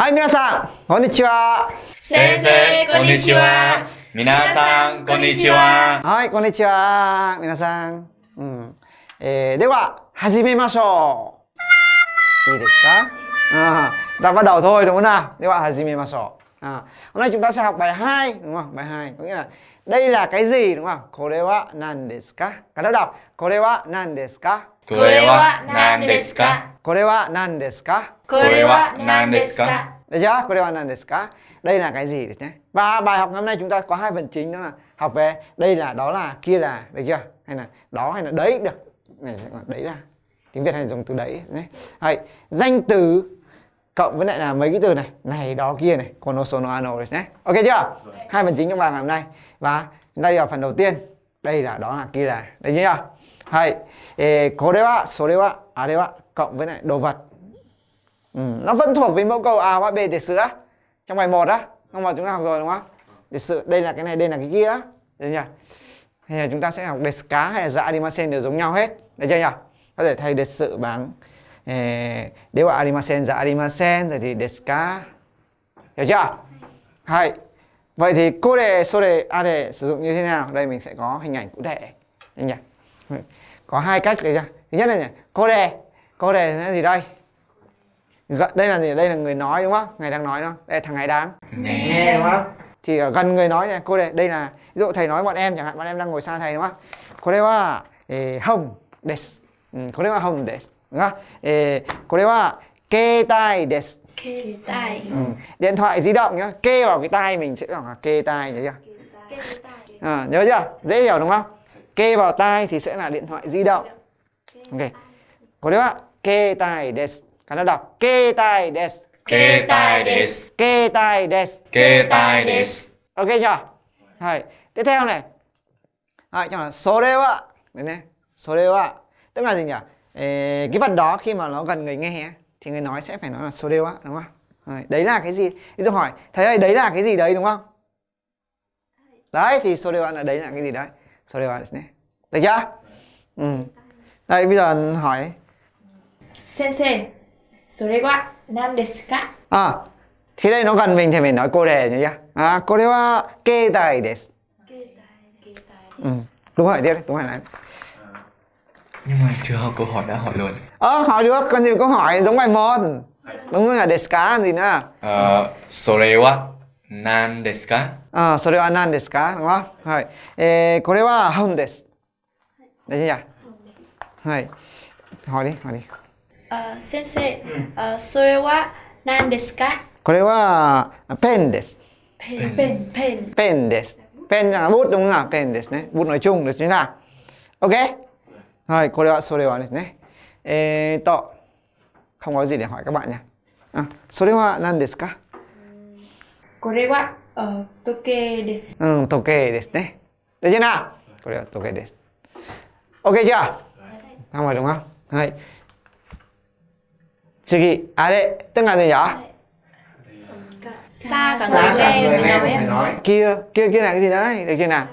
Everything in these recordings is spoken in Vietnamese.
はい、みなさん、こんにちは。先生、こんにちは。みなさん、こんにちは。はい、こんにちは。みなさん。うん。えー、では、始めましょう。いいですかうん。だ、まだ遅いのもな。では、始めましょう。うん。同じ、私は、バイハイ。うん、バイハイ。レイラ、カイズイ。うん。これは何ですかカラダ、これは何ですかこれは何ですかこれは何ですかこれは何ですかこれは何ですか Được chưa? Cô đeo desu ka? Đây là cái gì đấy nhé? Và bài học ngày hôm nay chúng ta có hai phần chính đó là học về đây là đó là kia là được chưa? Hay là đó hay là đấy được. Đấy là tiếng Việt hay dùng từ đấy đấy. Hay danh từ cộng với lại là mấy cái từ này, này đó kia này, kono sono ano đấy nhé. Ok chưa? Hai phần chính trong bài ngày hôm nay. Và đây là phần đầu tiên. Đây là đó là kia là. Đấy chưa? Hay. Eh, これは、それは、あれは、cộng với lại đồ vật ừ. nó vẫn thuộc về mẫu câu a và b để sửa trong bài 1 á trong bài chúng ta học rồi đúng không để sự đây là cái này đây là cái kia được nhỉ hay là chúng ta sẽ học đề cá hay là dạ mà sen đều giống nhau hết được chưa nhỉ có thể thay để sự bằng eh, nếu là adimasen dạ adimasen rồi thì đề cá hiểu chưa hay vậy thì cô đề số đề a đề sử dụng như thế nào đây mình sẽ có hình ảnh cụ thể đây nhỉ có hai cách đấy ra thứ nhất là nhỉ? cô đề câu đề là gì đây dạ, đây là gì đây là người nói đúng không ngài đang nói đúng không đây là thằng ngài đáng nghe đúng không thì ở gần người nói này cô đề đây là ví dụ thầy nói bọn em chẳng hạn bọn em đang ngồi xa thầy đúng không cô đây là hồng des ừ, cô đây là hồng des đúng cô đây là kê tai des ừ. điện thoại di động nhá kê vào cái tai mình sẽ bảo là kê tai nhớ chưa à, dễ hiểu đúng không kê vào tai thì sẽ là điện thoại di động ok có đấy ạ tai tai tai tai tai des, des, des, des, des. OK chưa? Rồi. Tiếp theo này. À, cho là số lê wa. Đấy nè. Số lê wa. Tức là gì nhỉ? Ê, cái vật đó khi mà nó gần người nghe thì người nói sẽ phải nói là số lê wa, đúng không? Đấy là cái gì? Thì tôi hỏi, thầy ơi, đấy là cái gì đấy đúng không? Đấy thì số đều wa là đấy là cái gì đấy? Số đều wa đấy. Được chưa? Ừ. Đây bây giờ hỏi 先生、それは何ですかあ、テレの文明でのこれね。あ、これは携帯です。携帯、携帯。うん。đúng rồi tiếp đi đúng rồi này nhưng mà chưa câu hỏi đã hỏi luôn ờ hỏi được còn gì câu hỏi giống bài một đúng rồi là deska gì nữa ờ sorewa nan deska ờ sorewa nan deska đúng không rồi eh, これは本です大事じゃんはい hỏi đi hỏi đi uh, 先生、うん、uh, それは何ですかこれはペンです。ペン、ペン、ペン。ペンです。ペンじゃなくて、đúng không? ペンですね。bút nói chung được chính là OK? はい、これは、それはですね。えー、っと、không có gì để hỏi các bạn nhé. À, それは何ですかこれは、uh, 時計です。うん、時計ですね。Được chưa nào? これは時計です。OK chưa? Không phải đúng không? はい。chị à đấy tức là gì nhở xa cả xa người nghe người nói, kia kia kia là cái gì đấy? này được chưa nào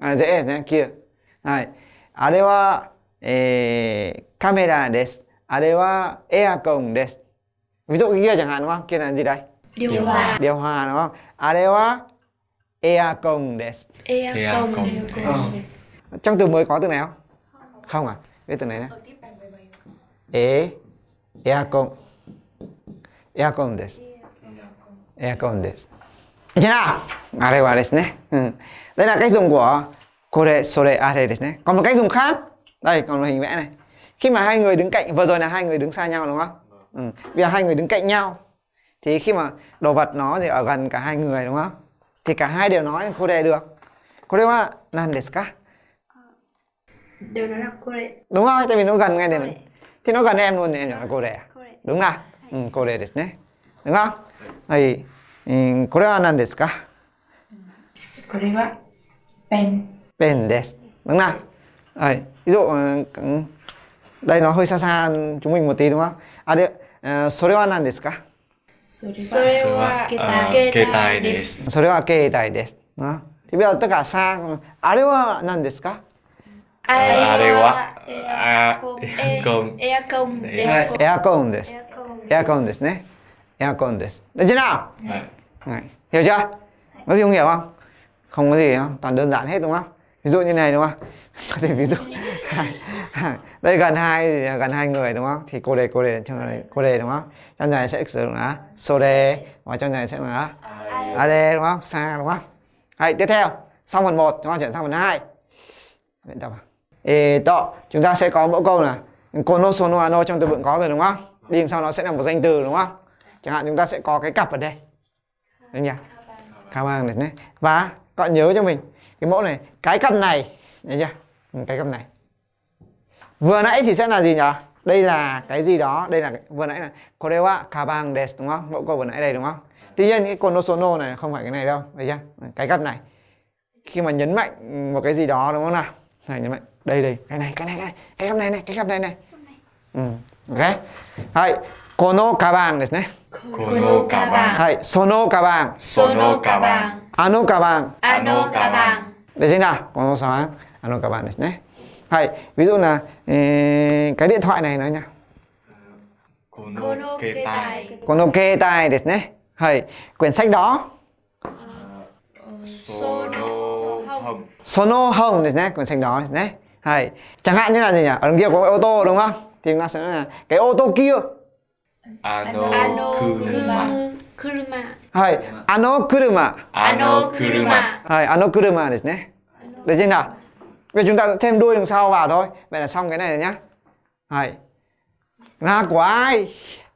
à, dễ dễ kia này à đây là camera des à đây là aircon des ví dụ cái kia chẳng hạn đúng không kia là gì đây điều hòa điều hòa đúng không à đây là aircon des aircon trong từ mới có từ nào không à biết từ này nè エアコンエアコンですエアコンです。じゃあ、あれはですね。うん。Đây là cách dùng của kore, sore, are ですね。Còn một cách dùng khác. Đây, còn một hình vẽ này. Khi mà hai người đứng cạnh, vừa rồi là hai người đứng xa nhau đúng không? Vâng. Ừ. Bây giờ hai người đứng cạnh nhau. Thì khi mà đồ vật nó thì ở gần cả hai người đúng không? Thì cả hai đều nói cô đề được. Kore wa nan desu ka? Đều nói là kore. Đúng rồi, tại vì nó gần ngay để mình 昨日がね、もうね、これ。これ。ルうん、これですね。ルガ。はい。うん、これは何ですかこれは、ペン。ペンです。ルガ。はい。うん、うん。大の保育者さん、注目持っているのは、あれ、それは何ですかそれは、携帯です。それは携帯です。うん。あれは何ですか、あれは、あ、エアコン。エアコンです。エアコンです。エアコンですね。エアコンです。Được chưa nào? Đấy. Hiểu chưa? Có gì không hiểu không? Không có gì không? Toàn đơn giản hết đúng không? Ví dụ như này đúng không? Có thể ví dụ đây gần hai gần hai người đúng không? Thì cô đề cô đề trong này cô đề đúng không? Trong này sẽ sử dụng là sode và trong này sẽ là ad đúng không? Sa đúng không? Hay tiếp theo xong phần 1 chúng ta chuyển sang phần 2. Luyện tập à? Ê, chúng ta sẽ có mẫu câu là kono sono ano trong từ vựng có rồi đúng không? Đi sau nó sẽ là một danh từ đúng không? Chẳng hạn chúng ta sẽ có cái cặp ở đây. Đúng nhỉ? Kabang này nhé. Và các bạn nhớ cho mình cái mẫu này, cái cặp này, đấy chưa? Ừ, cái cặp này. Vừa nãy thì sẽ là gì nhỉ? Đây là cái gì đó, đây là vừa nãy là korewa kabang des đúng không? Mẫu câu vừa nãy đây đúng không? Tuy nhiên cái kono sono này không phải cái này đâu, đấy chưa? Cái cặp này. Khi mà nhấn mạnh một cái gì đó đúng không nào? Này nhấn mạnh đây đây cái này cái này cái này cái cặp này này cái cặp này này ừ ok はいこのカバンですねこのカバンはいそのカバンそのカバンあのカバンあのカバン được chưa nào có một sao à nó các bạn nhé hay ví dụ là ờ, cái điện thoại này nói nha Kono ketai đấy nhé hay quyển sách đó ờ, Sono hồng Sono hồng đấy nhé quyển sách đó đấy nhé hay chẳng hạn như là gì nhỉ ở đằng kia có cái ô tô đúng không thì chúng ta sẽ nói là cái ô tô kia ano kuruma kuruma はい、あの車。あの車。はい、あの車ですね。Được chưa nào? Vậy chúng ta sẽ thêm đuôi đằng sau vào thôi. Vậy là xong cái này rồi nhá. Hay. Là của ai?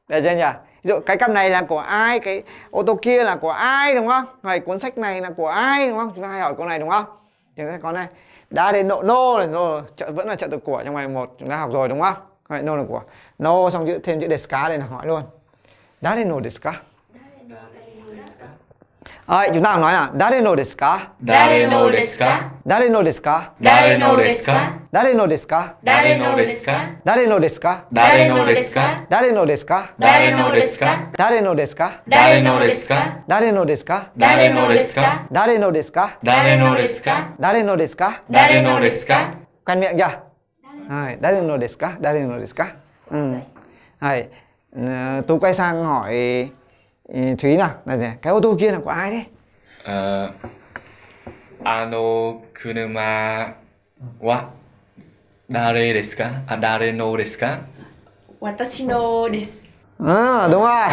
Được chưa nhỉ? Ví dụ cái cặp này là của ai, cái ô tô kia là của ai đúng không? Hay cuốn sách này là của ai đúng không? Chúng ta hay hỏi câu này đúng không? chúng ta con này đã đến nộ nô là nô vẫn là trợ từ của trong ngày một chúng ta học rồi đúng không? Các nô là của. Nô xong chữ thêm chữ deska đây là hỏi luôn. Đã đến nô deska. はい、chúng ta nói là Dare no desu ka? Dare no desu ka? Dare no desu ka? Dare no desu ka? Dare no desu ka? Dare no desu ka? Dare no desu ka? Dare no desu ka? Dare no desu ka? Dare no desu ka? Dare no desu ka? Dare no desu ka? Dare no desu ka? Dare no desu ka? Dare no desu ka? Dare no desu ka? Dare no desu ka? Dare no desu ka? Quen miệng chưa? Đấy, Dare no desu ka? Dare no desu ka? Ừ. Đấy. Tôi quay sang hỏi thúy nào này này cái ô tô kia là của ai đấy ờ ano kunema wa dare desu ka à dare no desu ka watashi no desu à đúng rồi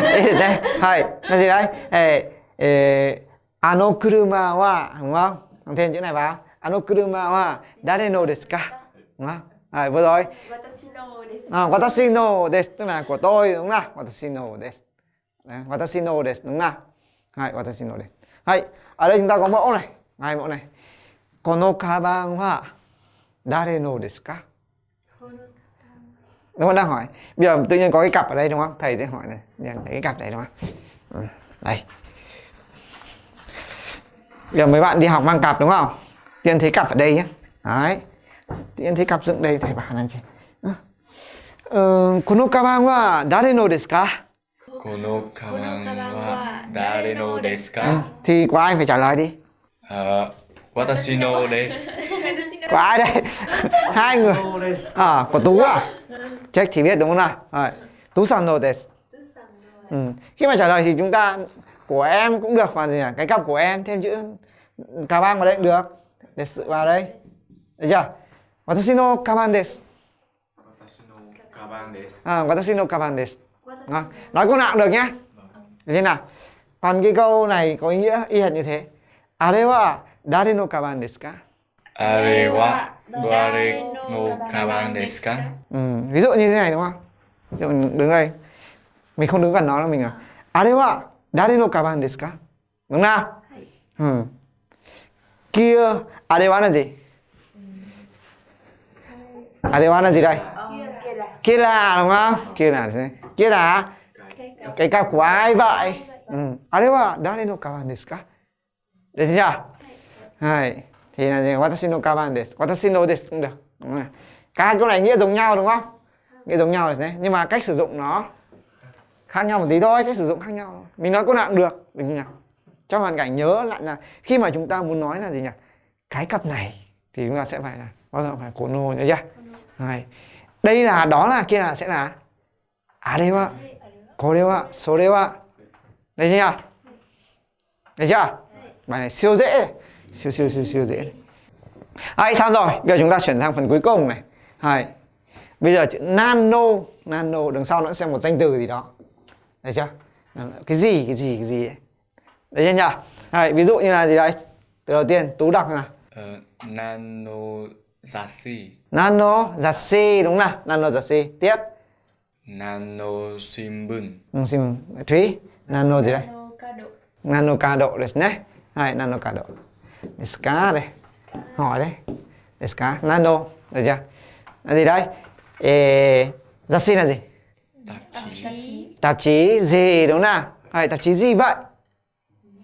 đây hay là gì đấy ê ê ano kuruma wa đúng không thằng thêm chữ này vào ano kuruma wa dare no desu ka đúng không à, vừa rồi watashi no desu à, watashi no desu tức là của tôi đúng không nào watashi no desu Đấy, watashi no desu, đúng không? Hai, watashi no desu. Hai, ở à đây chúng ta có mẫu này, hai mẫu này. Kono kaban wa dare no desu ka? Đúng không? Đang hỏi. Bây giờ tự nhiên có cái cặp ở đây đúng không? Thầy sẽ hỏi này, nhận cái cặp này đúng không? Ừ, đây. Bây giờ mấy bạn đi học mang cặp đúng không? Tiên thấy cặp ở đây nhé. Đấy. Tiên thấy cặp dựng đây thầy bảo là gì? Ừ, kono kaban wa dare no desu ka? Kono kaban wa dare no desu ka? Thì của ai phải trả lời đi. Uh, watashi no desu. Có ai đây? Hai người. À, của Tú à? Check thì biết đúng không nào? Rồi. Tú san no desu. Ừ. Khi mà trả lời thì chúng ta của em cũng được và gì nhỉ? Cái cặp của em thêm chữ kaban vào đây cũng được. Để sự vào đây. Được chưa? Watashi no kaban desu. Watashi no kaban desu. À, watashi no kaban desu. Đó. Vâng. nói câu nào cũng được nhé vâng. thế nào còn cái câu này có ý nghĩa y hệt như thế arewa dare no kaban desu ka arewa dare no kaban desu ka ừ, ví dụ như thế này đúng không ví mình đứng đây mình không đứng gần nó đâu mình à vâng. arewa dare no kaban desu ka đúng không ừ. kia arewa là gì ừ. arewa là gì đây kia là đúng không kia là thế kia là cái cặp của ai vậy ừ. à đấy là đó no kaban desu ka được chưa Hai. thì là gì no kaban desu watashi no desu được cả hai câu này nghĩa giống nhau đúng không nghĩa giống nhau đấy nhưng mà cách sử dụng nó khác nhau một tí thôi cách sử dụng khác nhau mình nói câu nào được đừng như trong hoàn cảnh nhớ lại là khi mà chúng ta muốn nói là gì nhỉ cái cặp này thì chúng ta sẽ phải là bao giờ phải cố nô nhớ chưa này đây là đó là kia là sẽ là あれはこれはそれは大事や大事や bài này siêu dễ siêu siêu siêu siêu dễ ai à, rồi giờ chúng ta chuyển sang phần cuối cùng này Hai. bây giờ chữ nano nano đằng sau nó sẽ một danh từ gì đó đấy chưa cái gì cái gì cái gì ấy. đấy chưa nhỉ Hai. ví dụ như là gì đấy từ đầu tiên tú đọc nào ờ, nano giả si nano giả si đúng là nano giả si tiếp nano simbun sim thúy nano gì đây nano ca độ đấy nhé hai nano ca độ ska đây hỏi đấy ska nano được chưa là gì đây ê giác là gì tạp chí tạp chí gì đúng nào hay tạp chí gì vậy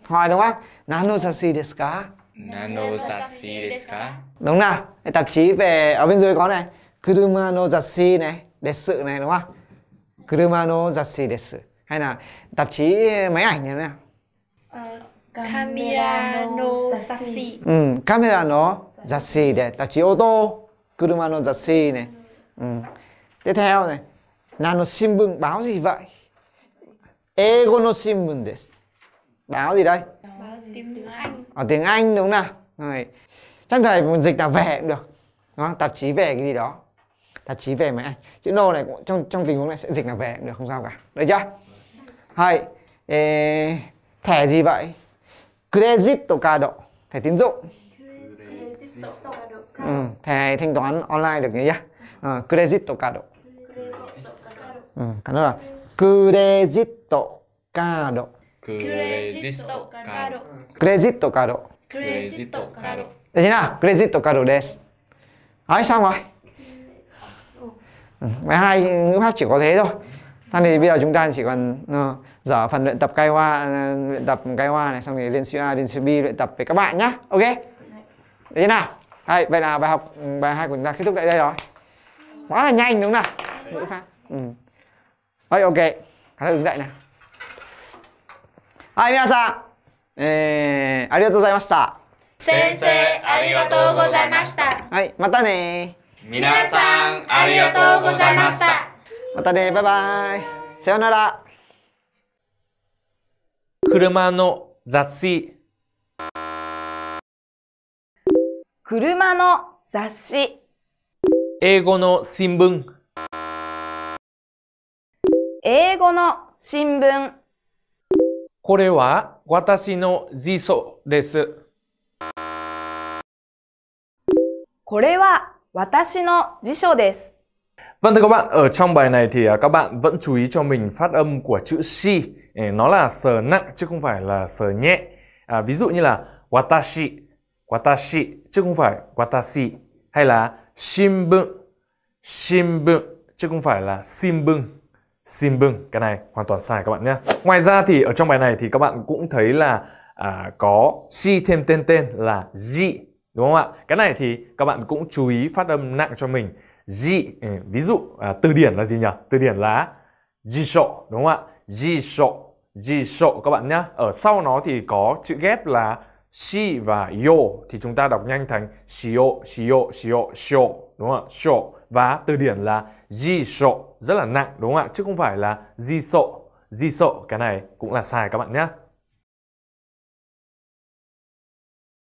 hỏi đúng không nano sashi desu ka nano sashi desu ka đúng nào tạp chí về ở bên dưới có này kuduma no sashi này để sự này đúng không Kurumano Zatsu desu hay là tạp chí máy ảnh như thế nào? Uh, camera no Zatsu. để tạp chí ô tô Kuruma no Zatsu này. Tiếp theo này, Nano Shimbun báo gì vậy? Ego no Shimbun desu. Báo gì đây? Ở tiếng Anh đúng không nào? Rồi. Trong dịch là về cũng được. Đó, tạp chí về cái gì đó ta chí về mấy anh chữ nô này cũng trong trong tình huống này sẽ dịch là về được không sao cả được chưa hay ê, thẻ gì vậy credit tocado thẻ tín dụng ừ, thẻ này thanh toán online được nhỉ à, credit card ừ, cái đó là credit tocado credit tocado credit tocado credit tocado thế nào credit tocado des Đấy ai xong rồi Ừ, Mấy hai ngữ pháp chỉ có thế thôi Thế thì bây giờ chúng ta chỉ còn uh, dở phần luyện tập cai hoa uh, luyện tập cai hoa này xong thì lên siêu A lên siêu B luyện tập với các bạn nhá. Ok. Đấy nào. Đấy, vậy là bài học ừ, bài hai của chúng ta kết thúc tại đây rồi. Quá là nhanh đúng không nào? Ngữ pháp. Ừ. Đấy ok. Các đứng dậy nào. Hai minasan. Eh, arigatou 皆さんありがとうございましたまたねバイバイさよなら車の雑誌車の雑誌英語の新聞英語の新聞これは私の辞書ですこれは Watashi Vâng thưa các bạn, ở trong bài này thì à, các bạn vẫn chú ý cho mình phát âm của chữ shi. Nó là sờ nặng chứ không phải là sờ nhẹ. À, ví dụ như là watashi, watashi chứ không phải watashi. Hay là shinbun, shinbun chứ không phải là shinbun. Shinbun, cái này hoàn toàn sai các bạn nhé. Ngoài ra thì ở trong bài này thì các bạn cũng thấy là à, có shi thêm tên tên là ji đúng không ạ cái này thì các bạn cũng chú ý phát âm nặng cho mình ji ừ, ví dụ à, từ điển là gì nhỉ từ điển là ji sộ đúng không ạ ji sộ ji sộ các bạn nhá ở sau nó thì có chữ ghép là shi và yo thì chúng ta đọc nhanh thành shio shio shio shio đúng không ạ shio và từ điển là ji sộ rất là nặng đúng không ạ chứ không phải là ji sộ di sộ cái này cũng là sai các bạn nhé